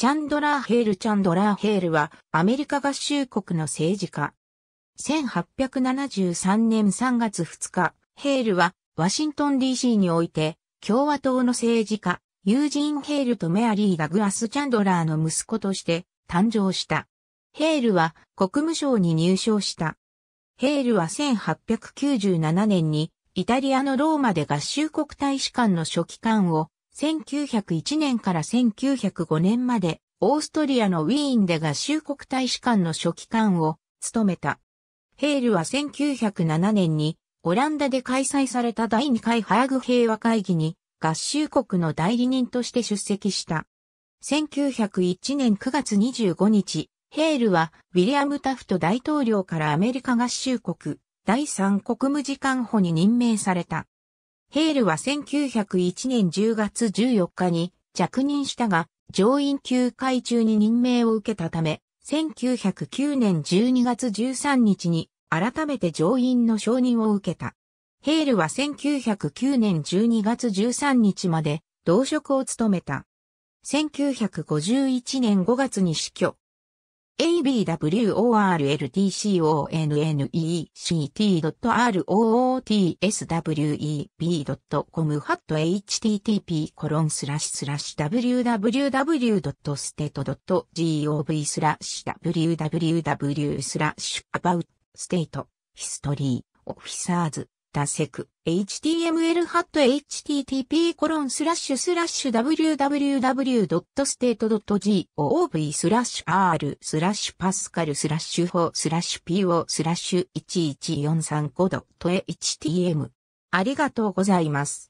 チャンドラー・ヘール・チャンドラー・ヘールは、アメリカ合衆国の政治家。1873年3月2日、ヘールは、ワシントン DC において、共和党の政治家、ユージン・ヘールとメアリー・ダグアス・チャンドラーの息子として誕生した。ヘールは国務省に入省した。ヘールは1897年にイタリアのローマで合衆国大使館の書記官を1901年から1905年まで、オーストリアのウィーンで合衆国大使館の書記官を務めた。ヘールは1907年に、オランダで開催された第2回ハーグ平和会議に、合衆国の代理人として出席した。1901年9月25日、ヘールは、ウィリアム・タフト大統領からアメリカ合衆国、第3国務次官補に任命された。ヘールは1901年10月14日に着任したが、上院休会中に任命を受けたため、1909年12月13日に改めて上院の承認を受けた。ヘールは1909年12月13日まで同職を務めた。1951年5月に死去。abworldconneect.rootswe.com b http www.state.gov www about state history officers ダセク、html ハット http コロンスラッシュスラッシュ www.state.gov スラッシュ r スラッシュパスカルスラッシュ4スラッシュ po スラッシュ11435ドット htm ありがとうございます。